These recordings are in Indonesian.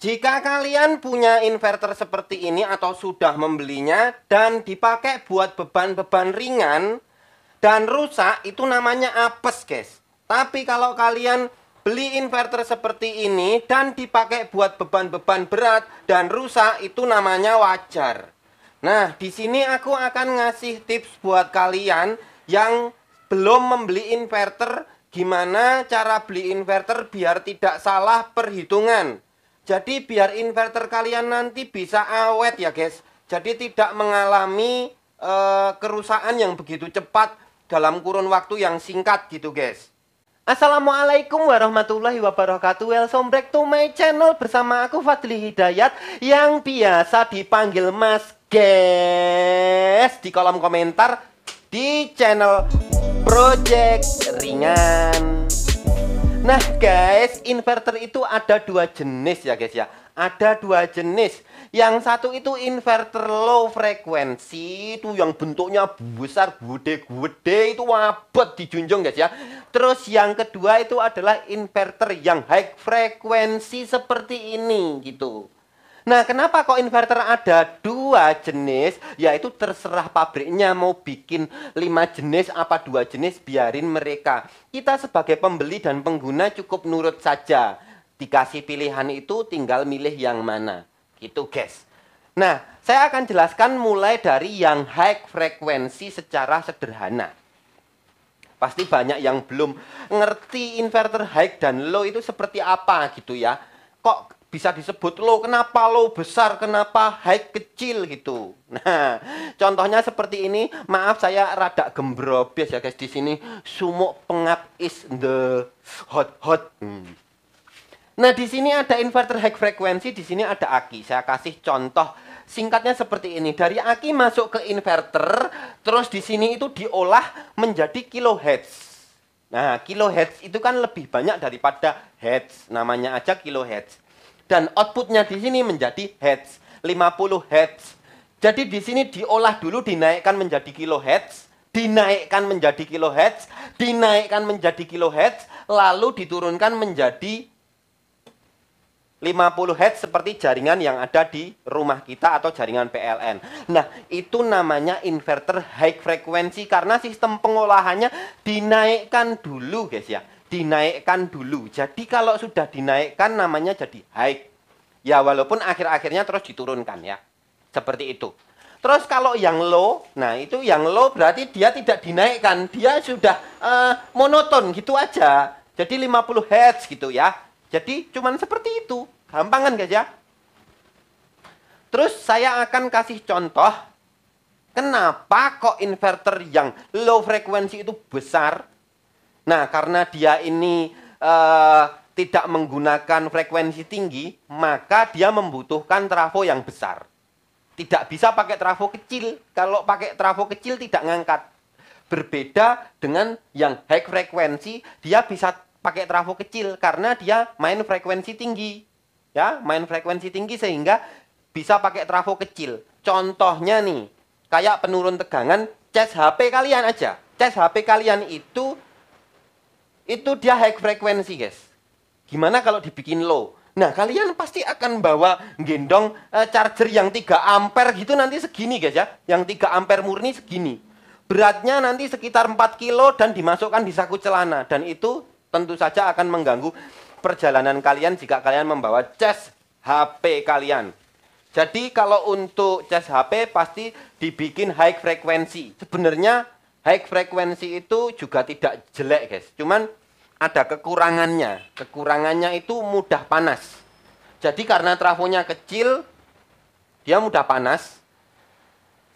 Jika kalian punya inverter seperti ini atau sudah membelinya dan dipakai buat beban-beban ringan dan rusak itu namanya apes guys. Tapi kalau kalian beli inverter seperti ini dan dipakai buat beban-beban berat dan rusak itu namanya wajar. Nah, di sini aku akan ngasih tips buat kalian yang belum membeli inverter gimana cara beli inverter biar tidak salah perhitungan. Jadi biar inverter kalian nanti bisa awet ya guys. Jadi tidak mengalami e, kerusakan yang begitu cepat dalam kurun waktu yang singkat gitu guys. Assalamualaikum warahmatullahi wabarakatuh Welcome back to my channel bersama aku Fadli Hidayat Yang biasa dipanggil mas guys Di kolom komentar di channel Project Ringan Nah guys, inverter itu ada dua jenis ya guys ya. Ada dua jenis. Yang satu itu inverter low frequency itu yang bentuknya besar, gede-gede itu wabat dijunjung guys ya. Terus yang kedua itu adalah inverter yang high frequency seperti ini gitu. Nah, kenapa kok inverter ada dua jenis? Yaitu terserah pabriknya mau bikin lima jenis apa dua jenis, biarin mereka. Kita sebagai pembeli dan pengguna cukup nurut saja. Dikasih pilihan itu tinggal milih yang mana. Gitu, guys. Nah, saya akan jelaskan mulai dari yang high frekuensi secara sederhana. Pasti banyak yang belum ngerti inverter high dan low itu seperti apa gitu ya. Kok bisa disebut lo Kenapa lo besar? Kenapa high kecil gitu? Nah, contohnya seperti ini. Maaf saya rada gembrobes ya guys di sini. Sumuk pengap is the hot hot. Hmm. Nah, di sini ada inverter high frequency, di sini ada aki. Saya kasih contoh singkatnya seperti ini. Dari aki masuk ke inverter, terus di sini itu diolah menjadi kilohertz. Nah, kilohertz itu kan lebih banyak daripada hertz. Namanya aja kilohertz dan outputnya di sini menjadi hertz 50 hertz jadi di sini diolah dulu dinaikkan menjadi kilohertz dinaikkan menjadi kilohertz dinaikkan menjadi kilohertz lalu diturunkan menjadi 50 Hz seperti jaringan yang ada di rumah kita atau jaringan PLN. Nah, itu namanya inverter high frequency karena sistem pengolahannya dinaikkan dulu, guys ya dinaikkan dulu. Jadi kalau sudah dinaikkan namanya jadi high. Ya walaupun akhir-akhirnya terus diturunkan ya. Seperti itu. Terus kalau yang low, nah itu yang low berarti dia tidak dinaikkan. Dia sudah uh, monoton gitu aja. Jadi 50 Hz gitu ya. Jadi cuman seperti itu. Gampang kan guys ya? Terus saya akan kasih contoh kenapa kok inverter yang low frekuensi itu besar Nah, karena dia ini uh, tidak menggunakan frekuensi tinggi, maka dia membutuhkan trafo yang besar. Tidak bisa pakai trafo kecil. Kalau pakai trafo kecil tidak ngangkat. Berbeda dengan yang high frekuensi, dia bisa pakai trafo kecil karena dia main frekuensi tinggi. Ya, main frekuensi tinggi sehingga bisa pakai trafo kecil. Contohnya nih, kayak penurun tegangan, cas HP kalian aja. Cas HP kalian itu itu dia high frekuensi guys. Gimana kalau dibikin low? Nah kalian pasti akan bawa gendong uh, charger yang 3 ampere gitu nanti segini guys ya. Yang 3 ampere murni segini. Beratnya nanti sekitar 4 kilo dan dimasukkan di saku celana. Dan itu tentu saja akan mengganggu perjalanan kalian jika kalian membawa charge HP kalian. Jadi kalau untuk charge HP pasti dibikin high frekuensi. Sebenarnya high frekuensi itu juga tidak jelek guys cuman ada kekurangannya kekurangannya itu mudah panas jadi karena trafonya kecil dia mudah panas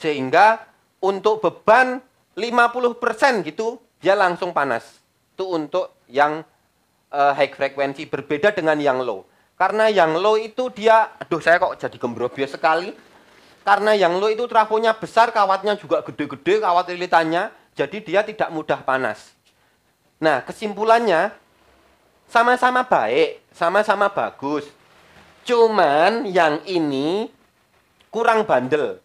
sehingga untuk beban 50% gitu dia langsung panas itu untuk yang uh, high frekuensi berbeda dengan yang low karena yang low itu dia aduh saya kok jadi gembrobio sekali karena yang lo itu trafonya besar, kawatnya juga gede-gede, kawat lilitannya, jadi dia tidak mudah panas. Nah, kesimpulannya sama-sama baik, sama-sama bagus. Cuman yang ini kurang bandel.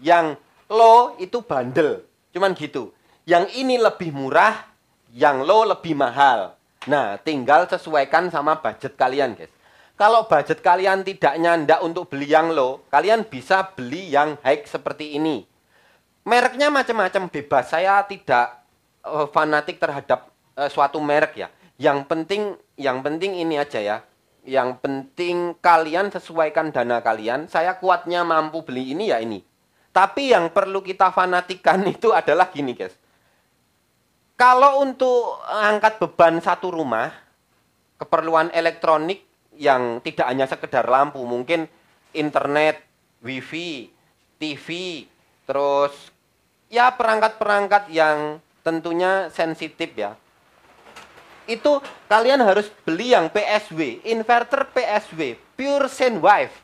Yang lo itu bandel. Cuman gitu. Yang ini lebih murah, yang lo lebih mahal. Nah, tinggal sesuaikan sama budget kalian, guys. Kalau budget kalian tidak nyanda untuk beli yang low, kalian bisa beli yang high seperti ini. Mereknya macam-macam bebas. Saya tidak uh, fanatik terhadap uh, suatu merek ya. Yang penting yang penting ini aja ya. Yang penting kalian sesuaikan dana kalian. Saya kuatnya mampu beli ini ya ini. Tapi yang perlu kita fanatikan itu adalah gini, guys. Kalau untuk angkat beban satu rumah, keperluan elektronik yang tidak hanya sekedar lampu, mungkin internet, wifi, TV, terus ya perangkat-perangkat yang tentunya sensitif ya. Itu kalian harus beli yang PSW, inverter PSW, pure sine wave.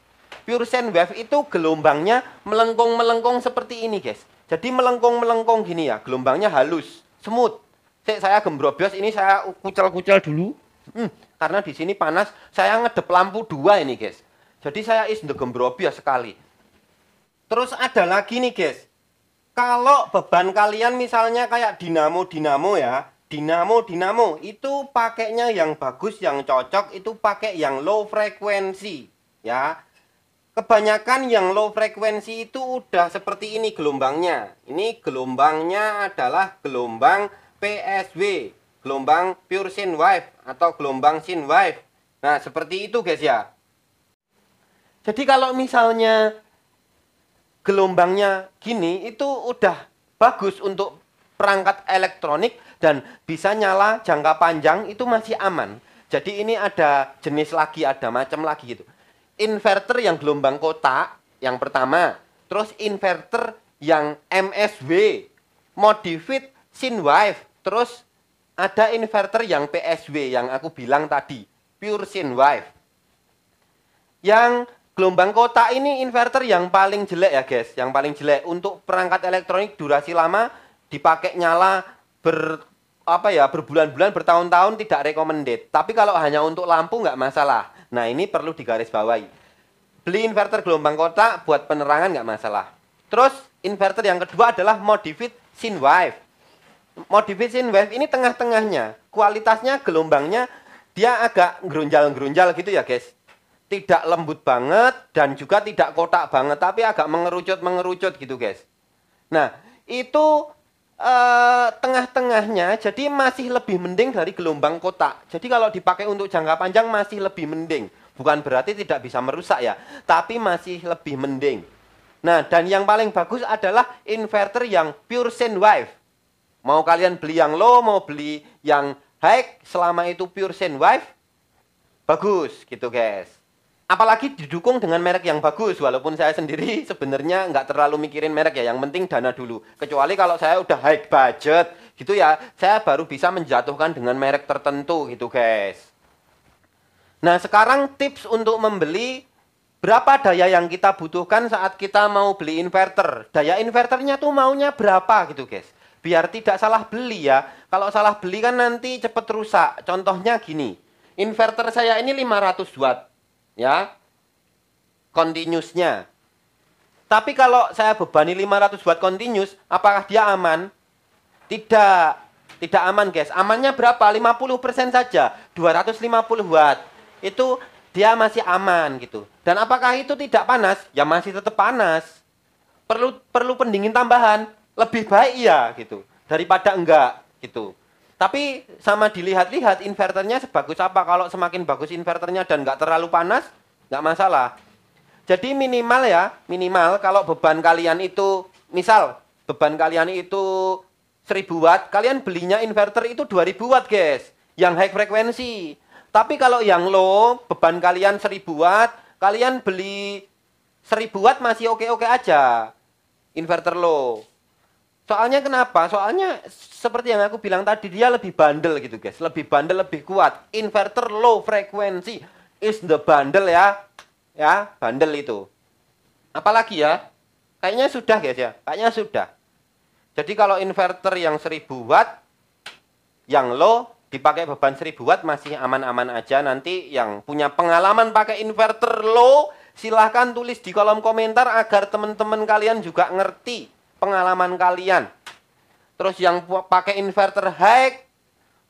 Pure sine wave itu gelombangnya melengkung-melengkung seperti ini, guys. Jadi melengkung-melengkung gini ya, gelombangnya halus, smooth. Saya, gembrobios ini saya kucel-kucel dulu. Hmm, karena di sini panas, saya ngedep lampu dua ini guys. Jadi saya is the gembrobia ya sekali. Terus ada lagi nih guys. Kalau beban kalian misalnya kayak dinamo-dinamo ya, dinamo-dinamo itu pakainya yang bagus, yang cocok itu pakai yang low frekuensi ya. Kebanyakan yang low frekuensi itu udah seperti ini gelombangnya. Ini gelombangnya adalah gelombang PSW gelombang pure sin wave atau gelombang sin wave. Nah, seperti itu guys ya. Jadi kalau misalnya gelombangnya gini itu udah bagus untuk perangkat elektronik dan bisa nyala jangka panjang itu masih aman. Jadi ini ada jenis lagi, ada macam lagi gitu. Inverter yang gelombang kotak yang pertama, terus inverter yang MSW, modified wave, terus ada inverter yang PSW yang aku bilang tadi, pure sin wife. Yang gelombang kotak ini inverter yang paling jelek ya guys, yang paling jelek untuk perangkat elektronik durasi lama dipakai nyala ber apa ya berbulan-bulan bertahun-tahun tidak recommended. Tapi kalau hanya untuk lampu nggak masalah. Nah ini perlu digarisbawahi. Beli inverter gelombang kotak buat penerangan nggak masalah. Terus inverter yang kedua adalah modified sin wife. Modified wave ini tengah-tengahnya. Kualitasnya, gelombangnya, dia agak gerunjal-gerunjal gitu ya guys. Tidak lembut banget dan juga tidak kotak banget. Tapi agak mengerucut-mengerucut gitu guys. Nah, itu eh, tengah-tengahnya jadi masih lebih mending dari gelombang kotak. Jadi kalau dipakai untuk jangka panjang masih lebih mending. Bukan berarti tidak bisa merusak ya, tapi masih lebih mending. Nah, dan yang paling bagus adalah inverter yang pure sine wave Mau kalian beli yang low, mau beli yang high, selama itu pure wife, bagus gitu guys. Apalagi didukung dengan merek yang bagus, walaupun saya sendiri sebenarnya nggak terlalu mikirin merek ya, yang penting dana dulu. Kecuali kalau saya udah high budget gitu ya, saya baru bisa menjatuhkan dengan merek tertentu gitu guys. Nah sekarang tips untuk membeli berapa daya yang kita butuhkan saat kita mau beli inverter. Daya inverternya tuh maunya berapa gitu guys biar tidak salah beli ya. Kalau salah beli kan nanti cepat rusak. Contohnya gini, inverter saya ini 500 watt ya. Continuousnya. Tapi kalau saya bebani 500 watt continuous, apakah dia aman? Tidak. Tidak aman, guys. Amannya berapa? 50% saja. 250 watt. Itu dia masih aman gitu. Dan apakah itu tidak panas? Ya masih tetap panas. Perlu perlu pendingin tambahan lebih baik iya gitu daripada enggak gitu. Tapi sama dilihat-lihat inverternya sebagus apa. Kalau semakin bagus inverternya dan enggak terlalu panas, enggak masalah. Jadi minimal ya, minimal kalau beban kalian itu, misal beban kalian itu 1000 watt, kalian belinya inverter itu 2000 watt guys, yang high frekuensi. Tapi kalau yang low, beban kalian 1000 watt, kalian beli 1000 watt masih oke-oke aja. Inverter low. Soalnya kenapa? Soalnya seperti yang aku bilang tadi dia lebih bandel gitu guys, lebih bandel lebih kuat. Inverter low frequency is the bandel ya, ya bandel itu. Apalagi ya, kayaknya sudah guys ya, kayaknya sudah. Jadi kalau inverter yang 1000 watt, yang low dipakai beban 1000 watt masih aman-aman aja. Nanti yang punya pengalaman pakai inverter low silahkan tulis di kolom komentar agar teman-teman kalian juga ngerti pengalaman kalian. Terus yang pakai inverter high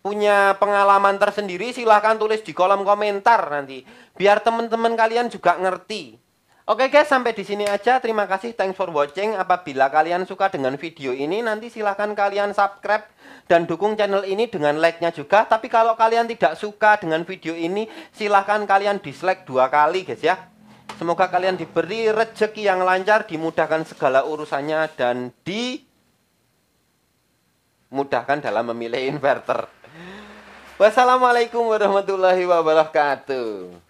punya pengalaman tersendiri silahkan tulis di kolom komentar nanti biar teman-teman kalian juga ngerti Oke guys sampai di sini aja terima kasih thanks for watching apabila kalian suka dengan video ini nanti silahkan kalian subscribe dan dukung channel ini dengan like-nya juga tapi kalau kalian tidak suka dengan video ini silahkan kalian dislike dua kali guys ya Semoga kalian diberi rezeki yang lancar, dimudahkan segala urusannya, dan dimudahkan dalam memilih inverter. Wassalamualaikum warahmatullahi wabarakatuh.